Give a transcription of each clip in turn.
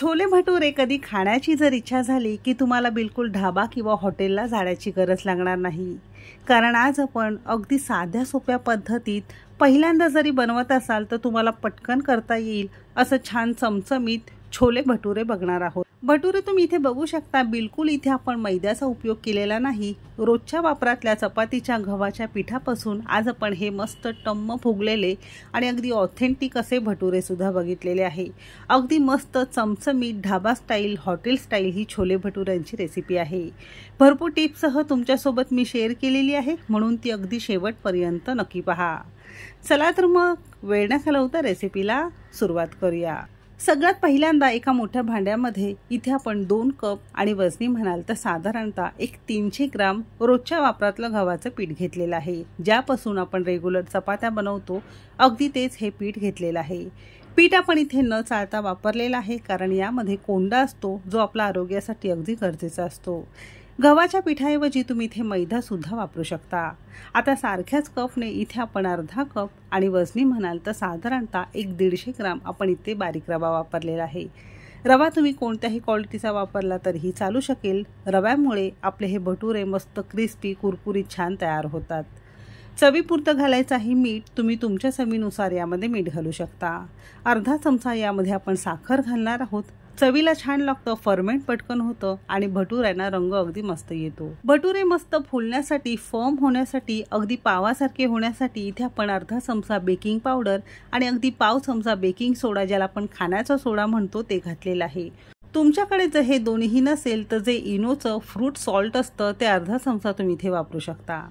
छोले भटुरे कधी खाण्याची जर इच्छा झाली की तुम्हाला बिलकुल ढाबा किंवा हॉटेलला जाण्याची गरज लागणार नाही कारण आज आपण अगदी साध्या सोप्या पद्धतीत पहिल्यांदा जरी बनवत असाल तर तुम्हाला पटकन करता येईल असं छान चमचमीत छोले भटुरे बघणार आहोत भटुरे तुम्ही इथे बघू शकता बिलकुल इथे आपण मैद्याचा उपयोग केलेला नाही रोजच्या वापरातल्या चपातीच्या गव्हाच्या पिठापासून आज आपण हे मस्त टम्म फुगलेले आणि अगदी ऑथेंटिक असे भटुरेसुद्धा बघितलेले आहे अगदी मस्त चमचमीत ढाबा स्टाईल हॉटेल स्टाईल ही छोले भटुऱ्यांची रेसिपी आहे भरपूर टिप्ससह तुमच्यासोबत मी शेअर केलेली आहे म्हणून ती अगदी शेवटपर्यंत नक्की पहा चला तर मग वेळ न रेसिपीला सुरुवात करूया सगळ्यात पहिल्यांदा एका मोठ्या भांड्यामध्ये इथे आपण दोन कप आणि वजनी म्हणाल तर साधारणतः एक तीनशे ग्राम रोजच्या वापरातलं गव्हाचं पीठ घेतलेलं आहे ज्यापासून आपण रेग्युलर चपात्या बनवतो अगदी तेच हे पीठ घेतलेलं आहे पीठ आपण इथे न चाळता वापरलेलं आहे कारण यामध्ये कोंडा असतो जो आपल्या आरोग्यासाठी अगदी गरजेचा असतो गव्हाच्या पिठाऐवजी तुम्ही इथे मैदा सुद्धा वापरू शकता आता सारख्याच कपने इथे आपण अर्धा कप आणि वजनी म्हणाल तर साधारणतः एक दीडशे ग्राम आपण इथे बारीक रवा वापरलेला आहे रवा तुम्ही कोणत्याही क्वालिटीचा वापरला तरीही चालू शकेल रव्यामुळे आपले हे भटुरे मस्त क्रिस्पी कुरकुरीत छान तयार होतात चवीपुरतं घालायचाही मीठ तुम्ही तुमच्या चवीनुसार यामध्ये मीठ घालू शकता अर्धा चमचा यामध्ये आपण साखर घालणार आहोत चवीला छान लागतं फर्मेंट पटकन होतं आणि भटुऱ्यांना रंग अगदी मस्त येतो भटुरे मस्त फुलण्यासाठी फर्म होण्यासाठी अगदी पावासारखे होण्यासाठी इथे आपण अर्धा चमचा बेकिंग पावडर आणि अगदी पाव चमचा बेकिंग सोडा ज्याला आपण खाण्याचा सोडा म्हणतो ते घातलेला आहे तुमच्याकडे जर हे दोन्ही नसेल तर जे इनोचं फ्रूट सॉल्ट असतं ते अर्धा चमचा तुम्ही इथे वापरू शकता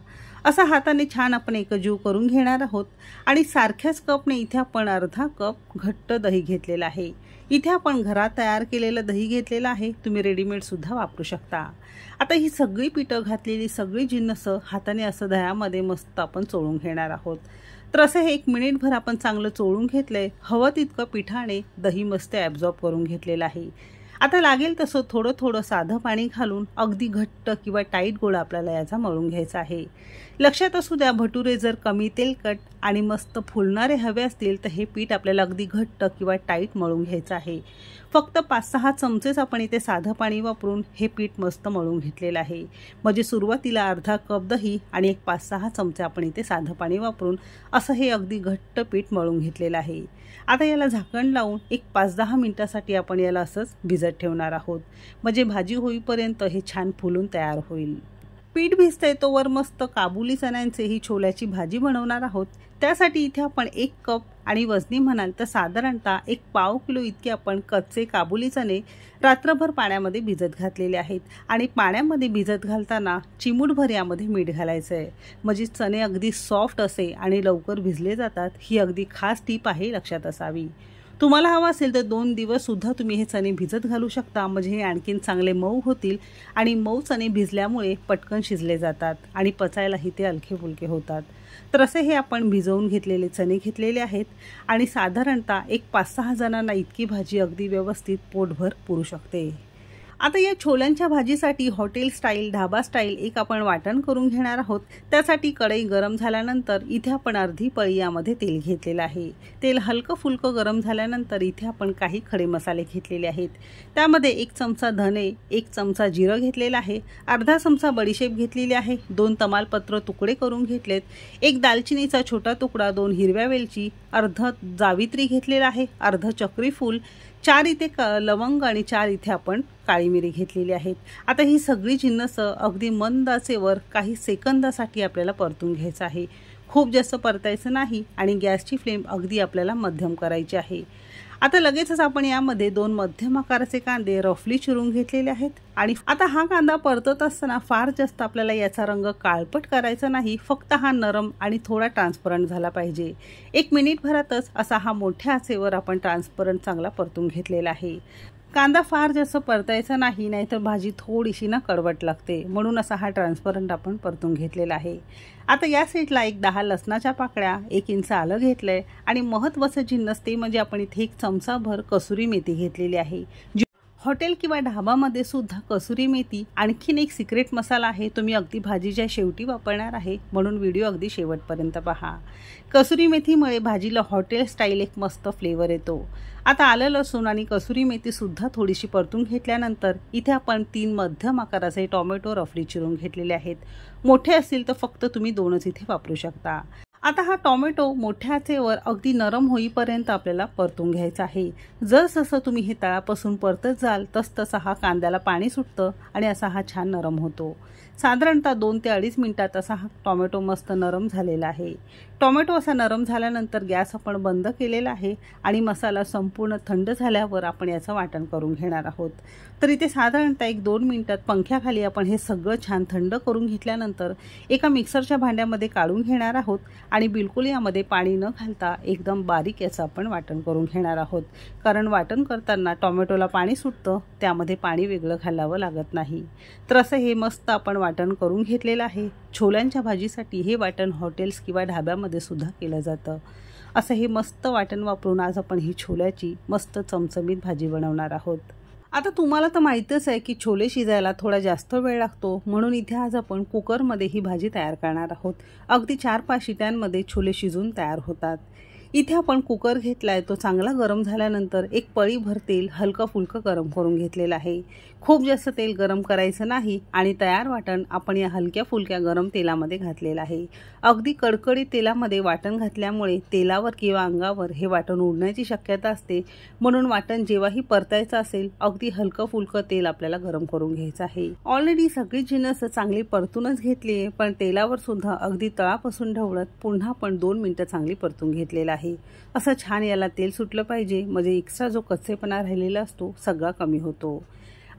असा हाताने छान आपण एकजीव करून घेणार आहोत आणि सारख्याच कपने इथे आपण अर्धा कप घट्ट दही घेतलेला आहे इथे आपण घरात तयार केलेलं दही घेतलेलं आहे तुम्ही रेडीमेडसुद्धा वापरू शकता आता ही सगळी पिठं घातलेली सगळी जिन्नसं हाताने असं दह्यामध्ये मस्त आपण चोळून घेणार आहोत तर असं हे एक मिनिटभर आपण चांगलं चोळून घेतलंय हवं तितकं पिठाने दही मस्त ॲब्झॉर्ब करून घेतलेलं आहे आता लागेल तसं थोडं थोडं साधं पाणी घालून अगदी घट्ट किंवा टाईट गोळा आपल्याला याचा मळून घ्यायचा आहे लक्षात असू द्या भटुरे जर कमी तेलकट आणि मस्त फुलणारे हवे असतील तर हे पीठ आपल्याला अगदी घट्ट किंवा टाईट मळून घ्यायचं आहे फक्त पाच सहा चमचेच आपण इथे साधं पाणी वापरून हे पीठ मस्त मळून घेतलेलं आहे म्हणजे सुरुवातीला अर्धा कप दही आणि एक पाच सहा चमचे आपण इथे साधं पाणी वापरून असं हे अगदी घट्ट पीठ मळून घेतलेलं आहे आता याला झाकण लावून एक पाच दहा मिनटासाठी आपण याला असंच भिजत ठेवणार आहोत म्हणजे भाजी होईपर्यंत हे छान फुलून तयार होईल पीठ येतो तोवर मस्त काबुली चण्यांचे ही छोल्याची भाजी बनवणार आहोत त्यासाठी इथे आपण एक कप आणि वजनी म्हणाल तर साधारणतः एक पाव किलो इतके आपण कच्चे काबुली चणे रात्रभर पाण्यामध्ये भिजत घातलेले आहेत आणि पाण्यामध्ये भिजत घालताना चिमूटभर यामध्ये मीठ घालायचं आहे म्हणजे चणे अगदी सॉफ्ट असे आणि लवकर भिजले जातात ही अगदी खास टीप आहे लक्षात असावी तुम्हाला हवा असेल तर दोन दिवससुद्धा तुम्ही हे चणे भिजत घालू शकता म्हणजे हे आणखीन चांगले मऊ होतील आणि मऊ चणे भिजल्यामुळे पटकन शिजले जातात आणि पचायलाही ते अलखे फुलके होतात तर असे हे आपण भिजवून घेतलेले चणे घेतलेले आहेत आणि साधारणतः एक पाच सहा जणांना इतकी भाजी अगदी व्यवस्थित पोटभर पुरू शकते आता या छोल्यांच्या भाजीसाठी हॉटेल स्टाईल ढाबा स्टाईल एक आपण वाटण करून घेणार आहोत त्यासाठी कढई गरम झाल्यानंतर इथे आपण अर्धी पळी तेल घेतलेलं आहे तेल हलकं फुलकं गरम झाल्यानंतर इथे आपण काही खडे मसाले घेतलेले आहेत त्यामध्ये एक चमचा धने एक चमचा जिरं घेतलेला आहे अर्धा चमचा बडीशेप घेतलेली आहे दोन तमालपत्र तुकडे करून घेतलेत एक दालचिनीचा छोटा तुकडा दोन हिरव्या वेलची अर्ध जावित्री घेतलेला आहे अर्ध चक्रीफूल चार इथे क लवंग आणि चार इथे आपण काळी मिरी घेतलेली आहेत आता ही सगळी जिन्नस अगदी मंदाचे वर काही सेकंदासाठी आपल्याला परतून घ्यायचं आहे खूप जास्त परतायचं नाही आणि गॅसची फ्लेम अगदी आपल्याला मध्यम करायची आहे आता लगेचच आपण यामध्ये दोन मध्यम आकाराचे कांदे रफली चिरून घेतलेले आहेत आणि आता हा कांदा परतत असताना फार जास्त आपल्याला याचा रंग काळपट करायचा नाही फक्त हा नरम आणि थोडा ट्रान्सपरंट झाला पाहिजे एक भरातच असा हा मोठ्या आचेवर आपण ट्रान्सपरंट चांगला परतून घेतलेला आहे कांदा फार जास्त परतायचा नाही नाहीतर भाजी थोडीशी ना कडवट लागते म्हणून असा हा ट्रान्सपरंट आपण परतून घेतलेला आहे आता या सेटला एक दहा लसणाच्या पाकळ्या एक इंच आलं घेतलंय आणि महत्वाचं जिन्नस ते म्हणजे आपण इथे एक चमचाभर कसुरी मेथी घेतलेली आहे हॉटेल किंवा ढाबामध्ये सुद्धा कसुरी मेथी आणखीन एक सिक्रेट मसाला आहे तुम्ही अगदी भाजीच्या शेवटी वापरणार आहे म्हणून व्हिडिओ अगदी शेवटपर्यंत पहा कसुरी मेथीमुळे भाजीला हॉटेल स्टाईल एक मस्त फ्लेवर येतो आता आलं लसूण आणि कसुरी मेथीसुद्धा थोडीशी परतून घेतल्यानंतर इथे आपण तीन मध्यम आकाराचे टोमॅटो रफली चिरून घेतलेले आहेत मोठे असतील तर फक्त तुम्ही दोनच इथे वापरू शकता आता हा टॉमॅटो मोठ्या आचेवर अगदी नरम होईपर्यंत आपल्याला परतून घ्यायचा आहे जसजसं तुम्ही हे तळापासून परतत जाल तसतसा हा कांद्याला पाणी सुटतं आणि असा हा छान नरम होतो साधारणतः दोन ते अडीच मिनटात असा हा टॉमॅटो मस्त नरम झालेला आहे टॉमॅटो असा नरम झाल्यानंतर गॅस आपण बंद केलेला आहे आणि मसाला संपूर्ण थंड झाल्यावर आपण याचं वाटण करून घेणार आहोत तर इथे साधारणतः एक दोन मिनटात पंख्याखाली आपण हे सगळं छान थंड करून घेतल्यानंतर एका मिक्सरच्या भांड्यामध्ये काढून घेणार आहोत आणि बिलकुल यामध्ये पाणी न घालता एकदम बारीक याचं आपण वाटण करून घेणार आहोत कारण वाटण करताना टॉमॅटोला पाणी सुटतं त्यामध्ये पाणी वेगळं घालावं लागत नाही तर असं हे मस्त आपण वाटण करून घेतलेलं आहे छोल्यांच्या भाजीसाठी हे वाटण हॉटेल्स किंवा ढाब्यामध्ये सुद्धा केलं जातं असं हे मस्त वाटण वापरून आज आपण ही छोल्याची मस्त चमचमीत भाजी बनवणार आहोत आता तुम्हाला तर माहीतच आहे की छोले शिजायला थोडा जास्त वेळ लागतो म्हणून इथे आज आपण कुकरमध्ये ही भाजी तयार करणार आहोत अगदी चार पाच शिट्यांमध्ये छोले शिजून तयार होतात इथे आपण कुकर घेतला आहे तो चांगला गरम झाल्यानंतर एक पळीभर तेल हलकं फुलकं गरम करून घेतलेलं आहे खूप जास्त तेल गरम करायचं नाही आणि तयार वाटण आपण या हलक्या फुलक्या गरम तेलामध्ये घातलेलं आहे अगदी कडकडीत तेलामध्ये वाटण घातल्यामुळे तेलावर किंवा अंगावर हे वाटण उडण्याची शक्यता असते म्हणून वाटण जेव्हाही परतायचं असेल अगदी हलकं फुलकं तेल आपल्याला गरम करून घ्यायचं आहे ऑलरेडी सगळी जिनस चांगली परतूनच घेतली आहे पण तेलावर सुद्धा अगदी तळापासून ढवळत पुन्हा आपण दोन मिनिटं चांगली परतून घेतलेलं आहे आहे असं छान याला तेल सुटलं पाहिजे म्हणजे एक्स्ट्रा जो कच्चेपणा राहिलेला असतो सगळा कमी होतो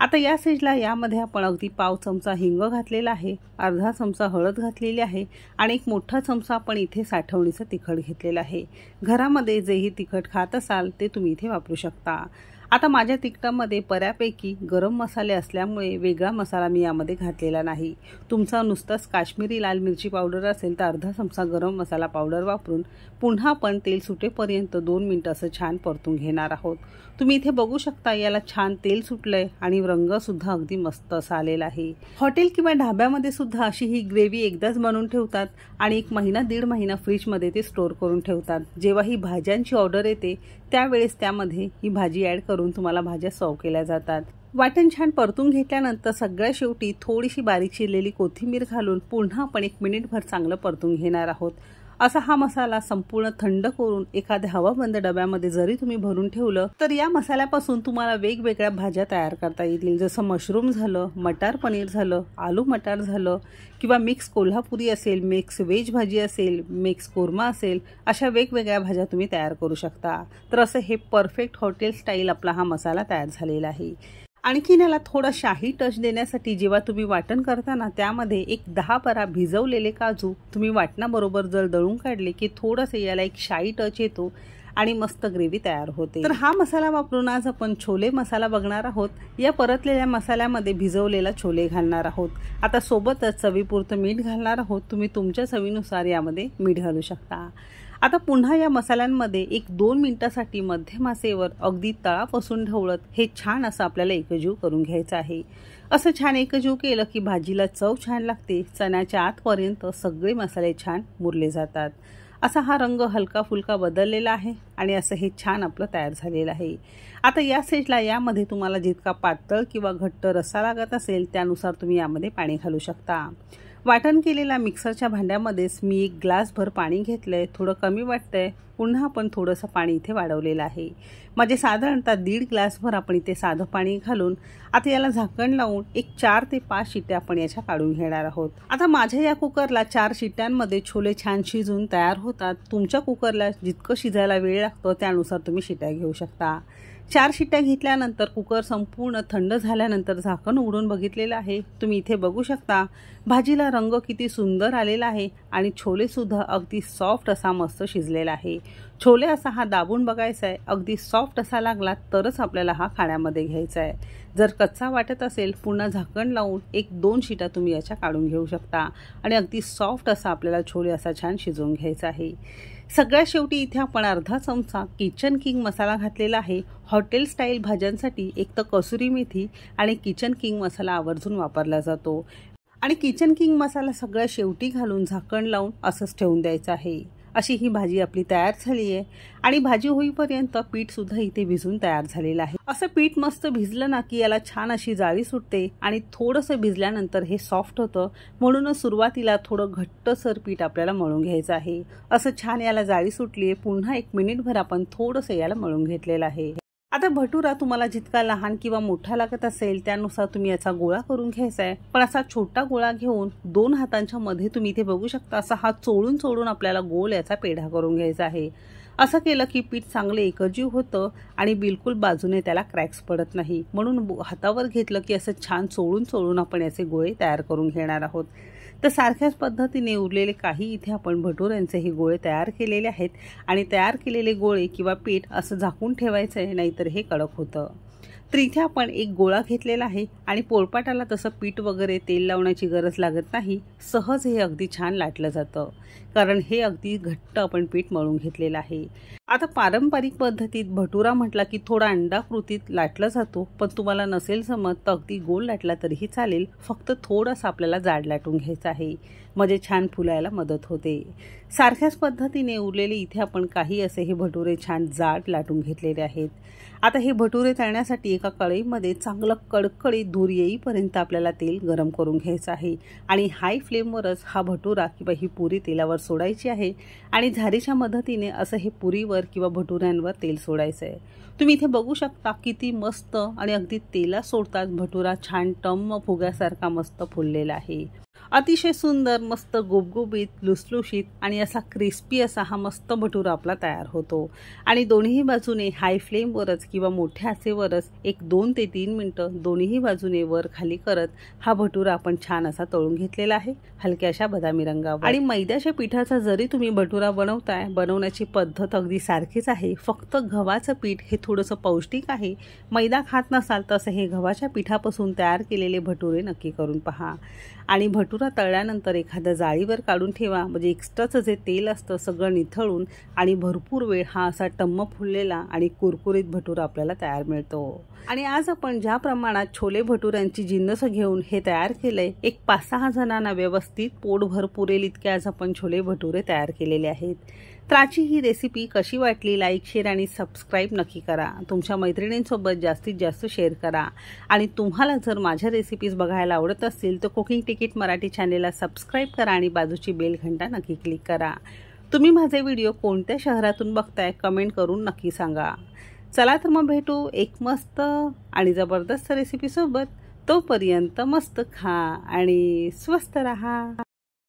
आता या स्टेजला यामध्ये आपण अगदी पाव चमचा हिंग घातलेला आहे अर्धा चमचा हळद घातलेली आहे आणि एक मोठा चमचा आपण इथे साठवणीचं तिखट घेतलेलं आहे घरामध्ये जेही तिखट खात असाल ते तुम्ही इथे वापरू शकता आता माझ्या तिखटामध्ये बऱ्यापैकी गरम मसाले असल्यामुळे वेगळा मसाला मी यामध्ये घातलेला नाही तुमचा नुसताच काश्मीरी लाल मिरची पावडर असेल तर अर्धा चमचा गरम मसाला पावडर वापरून पुन्हा आपण तेल सुटेपर्यंत दोन मिनटं असं छान परतून घेणार आहोत तुम्ही इथे बघू शकता याला छान तेल सुटलंय आणि रंगसुद्धा अगदी मस्त असा आलेला आहे हॉटेल किंवा ढाब्यामध्ये सुद्धा अशी ही ग्रेव्ही एकदाच बनवून ठेवतात आणि एक महिना दीड महिना फ्रीजमध्ये ते स्टोअर करून ठेवतात जेव्हा ही भाज्यांची ऑर्डर येते त्यावेळेस त्यामध्ये ही भाजी ॲड करून तुम्हाला भाज्या सर्व केल्या जातात वाटण छान परतून घेतल्यानंतर सगळ्या शेवटी थोडीशी बारीक चिरलेली कोथिंबीर घालून पुन्हा आपण एक मिनिटभर चांगलं परतून घेणार आहोत असा हा मसाला संपूर्ण थंड करून एखाद्या हवाबंद डब्यामध्ये जरी तुम्ही भरून ठेवलं तर या मसाल्यापासून तुम्हाला वेगवेगळ्या भाज्या तयार करता येतील जसं मशरूम झालं मटार पनीर झालं आलू मटार झालं किंवा मिक्स कोल्हापुरी असेल मिक्स व्हेज भाजी असेल मिक्स कोरमा असेल अशा वेगवेगळ्या भाज्या तुम्ही तयार करू शकता तर असं हे परफेक्ट हॉटेल स्टाईल आपला हा मसाला तयार झालेला आहे आणखीन याला थोडा शाही टच देण्यासाठी जेव्हा तुम्ही वाटण करताना त्यामध्ये एक दहा परा भिजवलेले काजू तुम्ही वाटणाबरोबर जर दळून काढले की थोडंसं याला एक शाही टच येतो आणि मस्त ग्रेव्ही तयार होते तर हा मसाला वापरून आज आपण छोले मसाला बघणार आहोत या परतलेल्या मसाल्यामध्ये भिजवलेला छोले घालणार आहोत आता सोबतच चवीपुरतं मीठ घालणार आहोत तुम्ही तुमच्या चवीनुसार यामध्ये मीठ घालू शकता आता पुन्हा या मसाल्यांमध्ये एक दोन मिनिटासाठी मध्यम मासेवर अगदी तळापासून ढवळत हे छान असं आपल्याला एकजीव करून घ्यायचं आहे असं छान एकजीव केलं की भाजीला चव छान लागते चण्याच्या आतपर्यंत सगळे मसाले छान मुरले जातात असा हा रंग हलका फुलका बदललेला आहे आणि असं हे छान आपलं तयार झालेलं आहे आता या स्टेजला यामध्ये तुम्हाला जितका पातळ किंवा घट्ट रस्सा लागत असेल त्यानुसार तुम्ही यामध्ये पाणी घालू शकता वाटण केलेल्या मिक्सरच्या भांड्यामध्येच मी एक ग्लासभर पाणी घेतलं आहे थोडं कमी वाटतं आहे पुन्हा आपण थोडंसं पाणी इथे वाढवलेलं आहे म्हणजे साधारणतः दीड ग्लासभर आपण इथे साधं पाणी घालून आता याला झाकण लावून एक चार ते पाच शिट्ट्या आपण याच्या काढून घेणार आहोत आता माझ्या या कुकरला चार शिट्ट्यांमध्ये छोले छान शिजून तयार होतात तुमच्या कुकरला जितकं शिजायला वेळ लागतो त्यानुसार तुम्ही शिट्या घेऊ शकता चार शिट्ट्या घेतल्यानंतर कुकर संपूर्ण थंड झाल्यानंतर झाकण उघडून बघितलेलं आहे तुम्ही इथे बघू शकता भाजीला रंग किती सुंदर आलेला आहे आणि छोलेसुद्धा अगदी सॉफ्ट असा मस्त शिजलेला आहे छोले असा हा दाबून बघायचा आहे अगदी सॉफ्ट असा लागला तरच आपल्याला हा खाण्यामध्ये घ्यायचा आहे जर कच्चा वाटत असेल पुन्हा झाकण लावून एक दोन शिटा तुम्ही याच्या काढून घेऊ शकता आणि अगदी सॉफ्ट असा आपल्याला छोले असा छान शिजवून घ्यायचा आहे सगळ्या शेवटी इथे आपण अर्धा चमचा किचन किंग मसाला घातलेला आहे हॉटेल स्टाईल भाज्यांसाठी एक तर कसुरी मेथी आणि किचन किंग मसाला आवर्जून वापरला जातो आणि किचन किंग मसाला सगळ्या शेवटी घालून झाकण लावून असंच ठेवून द्यायचं आहे अशी ही भाजी आपली तयार झाली आहे आणि भाजी होईपर्यंत पीठ सुद्धा इथे भिजून तयार झालेलं आहे असं पीठ मस्त भिजलं ना की याला छान अशी जाळी सुटते आणि थोडंसं भिजल्यानंतर हे सॉफ्ट होतं म्हणूनच सुरुवातीला थोडं घट्टसर पीठ आपल्याला मळून घ्यायचं आहे असं छान याला जाळी सुटली पुन्हा एक मिनिटभर आपण थोडस याला मळून घेतलेलं आहे आता भटुरा तुम्हाला जितका लहान किंवा मोठा लागत असेल त्यानुसार तुम्ही याचा गोळा करून घ्यायचा आहे पण असा छोटा गोळा घेऊन दोन हातांच्या मध्ये तुम्ही इथे बघू शकता असा हात चोळून चोळून आपल्याला गोल याचा पेढा करून घ्यायचा आहे असं केलं की पीठ चांगले एकजीव होतं आणि बिलकुल बाजूने त्याला क्रॅक्स पडत नाही म्हणून हातावर घेतलं की असं छान चोळून चोळून आपण याचे गोळे तयार करून घेणार आहोत तर सारख्याच पद्धतीने उरलेले काही इथे आपण हे गोळे तयार केलेले आहेत आणि तयार केलेले गोळे किंवा पीठ असं झाकून ठेवायचं आहे नाहीतर हे कडक होतं तर इथे आपण एक गोळा घेतलेला आहे आणि पोळपाटाला तसं पीठ वगैरे तेल लावण्याची गरज लागत नाही सहज हे अगदी छान लाटलं जातं कारण हे अगदी घट्ट आपण पीठ मळून घेतलेलं आहे आता पारंपरिक पद्धतीत भटुरा म्हटला की थोडा अंडाकृतीत लाटला जातो पण तुम्हाला नसेल समज तर अगदी गोल लाटला तरीही चालेल फक्त थोडंसं आपल्याला जाड लाटून घ्यायचं आहे म्हणजे छान फुलायला मदत होते सारख्याच पद्धतीने उरलेले इथे आपण काही असे हे भटुरे छान जाड लाटून घेतलेले आहेत आता हे भटुरे तळण्यासाठी एका कळईमध्ये चांगलं कडकडी धूर येईपर्यंत आपल्याला तेल गरम करून घ्यायचं आहे आणि हाय फ्लेमवरच हा भटुरा किंवा ही पुरी तेलावर सोडायची आहे आणि झारीच्या मदतीने असं हे पुरीवर किंवा भटुऱ्यांवर तेल सोडायचं आहे तुम्ही इथे बघू शकता किती मस्त आणि अगदी तेला सोडतात भटुरा छान टम फुग्यासारखा मस्त फुललेला आहे अतिशय सुंदर मस्त गुबगुबीत लुसलुशीत आणि असा क्रिस्पी असा हा मस्त भटुरा आपला तयार होतो आणि दोन्ही बाजूने हाय फ्लेमवरच किंवा मोठ्या आसेवरच एक दोन ते तीन मिनटं दोन्ही बाजूने वर खाली करत हा भटुरा आपण छान असा तळून घेतलेला आहे हलक्याशा बदामी रंगावर आणि मैद्याच्या पिठाचा जरी तुम्ही भटुरा बनवताय बनवण्याची पद्धत अगदी सारखीच आहे फक्त गव्हाचं पीठ हे थोडंसं पौष्टिक आहे मैदा खात नसाल तसं हे गव्हाच्या पिठापासून तयार केलेले भटुरे नक्की करून पहा आणि भटुरा तळल्यानंतर एखाद्या जाळीवर काढून ठेवा म्हणजे एक्स्ट्राचं जे तेल असतं सगळं निथळून आणि भरपूर वेळ हा असा टम्म फुललेला आणि कुरकुरीत भटूरा आपल्याला तयार मिळतो आणि आज आपण ज्या प्रमाणात छोले भटुऱ्यांची जिन्नस घेऊन हे तयार केलंय एक पाच सहा जणांना व्यवस्थित पोट भरपुरेल इतके आज आपण छोले भटुरे तयार केलेले आहेत त्राची ही रेसिपी कशी वाटली लाईक शेअर आणि सबस्क्राईब नक्की करा तुमच्या मैत्रिणींसोबत जास्तीत जास्त शेअर करा आणि तुम्हाला जर माझ्या रेसिपीज बघायला आवडत असतील तर कुकिंग तिकीट मराठी चॅनेलला सबस्क्राईब करा आणि बाजूची बेल घंटा नक्की क्लिक करा तुम्ही माझे व्हिडिओ कोणत्या शहरातून बघताय कमेंट करून नक्की सांगा चला तर मग भेटू एक मस्त आणि जबरदस्त रेसिपीसोबत तोपर्यंत मस्त खा आणि स्वस्त रहा